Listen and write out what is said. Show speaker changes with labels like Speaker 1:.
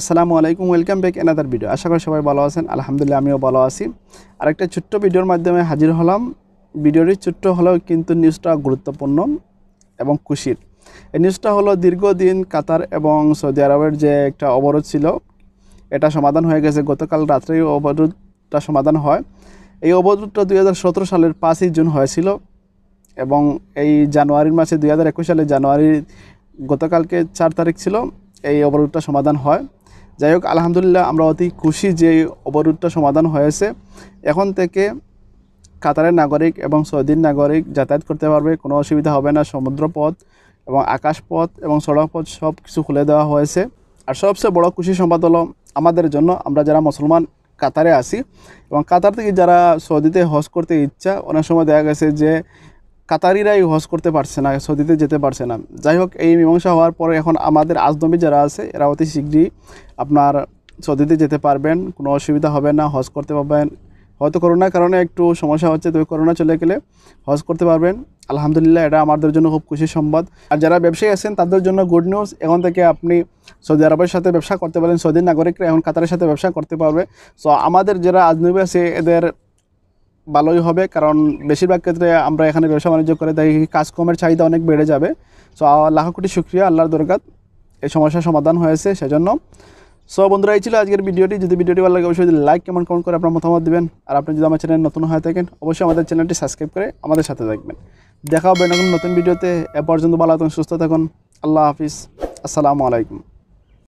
Speaker 1: আসসালামু আলাইকুম welcome back another video আশা করি সবাই ভালো আছেন আলহামদুলিল্লাহ আমিও ভালো আছি আর একটা ছোট্ট ভিডিওর মাধ্যমে হাজির হলাম ভিডিওটি ছোট্ট হলেও কিন্তু নিউজটা গুরুত্বপূর্ণ এবং খুশির এই নিউজটা হলো দীর্ঘদিন কাতার এবং সৌদি আরবের যে একটা অবরোধ ছিল এটা সমাধান হয়ে গেছে গতকাল রাত্রেই অবরোধটা সমাধান হয় এই অবরোধটা দুই সালের পাঁচই জুন হয়েছিল এবং এই জানুয়ারির মাসে দুই সালে জানুয়ারি গতকালকে চার তারিখ ছিল এই অবরোধটা সমাধান হয় যাই হোক আলহামদুলিল্লাহ আমরা অতি খুশি যে অবরোধটা সমাধান হয়েছে এখন থেকে কাতারের নাগরিক এবং সৌদির নাগরিক যাতায়াত করতে পারবে কোনো অসুবিধা হবে না সমুদ্রপথ এবং আকাশপথ এবং সড়কপথ সব কিছু খুলে দেওয়া হয়েছে আর সবচেয়ে বড় খুশি সম্পাদ হলো আমাদের জন্য আমরা যারা মুসলমান কাতারে আসি এবং কাতার থেকে যারা সৌদিতে হজ করতে ইচ্ছা অনেক সময় দেখা গেছে যে কাতারিরাই হজ করতে পারছে না সৌদিতে যেতে পারছে না যাই হোক এই মীমাংসা হওয়ার পরে এখন আমাদের আজনবী যারা আছে এরা অতি শীঘ্রই আপনার সৌদিতে যেতে পারবেন কোনো অসুবিধা হবে না হজ করতে পারবেন হয়তো করোনার কারণে একটু সমস্যা হচ্ছে তবে করোনা চলে গেলে হজ করতে পারবেন আলহামদুলিল্লাহ এটা আমাদের জন্য খুব খুশি সম্বাদ আর যারা ব্যবসায়ী আছেন তাদের জন্য গুড নিউজ এখন থেকে আপনি সৌদি আরবের সাথে ব্যবসা করতে পারেন সৌদি নাগরিকরা এখন কাতারের সাথে ব্যবসা করতে পারবে সো আমাদের যারা আজনবী আছে এদের ভালোই হবে কারণ বেশিরভাগ ক্ষেত্রে আমরা এখানে ব্যবসা বাণিজ্য করে তাই কাজকর্মের চাহিদা অনেক বেড়ে যাবে সো লাখ কোটি শুক্রিয়া আল্লাহর দরকার এই সমস্যার সমাধান হয়েছে সেজন্য সো বন্ধুরা এই ছিল আজকের ভিডিওটি যদি ভিডিওটি ভালো লাগে অবশ্যই যদি লাইক কমেন্ট কমেন্ট করে আপনার মতামত দেবেন আর আপনি যদি আমার চ্যানেল নতুন হয়ে থাকেন অবশ্যই আমাদের চ্যানেলটি সাবস্ক্রাইব করে আমাদের সাথে থাকবেন দেখা হবে নতুন নতুন ভিডিওতে এ পর্যন্ত ভালো থাকুন সুস্থ থাকুন আল্লাহ হাফিজ আসসালামু আলাইকুম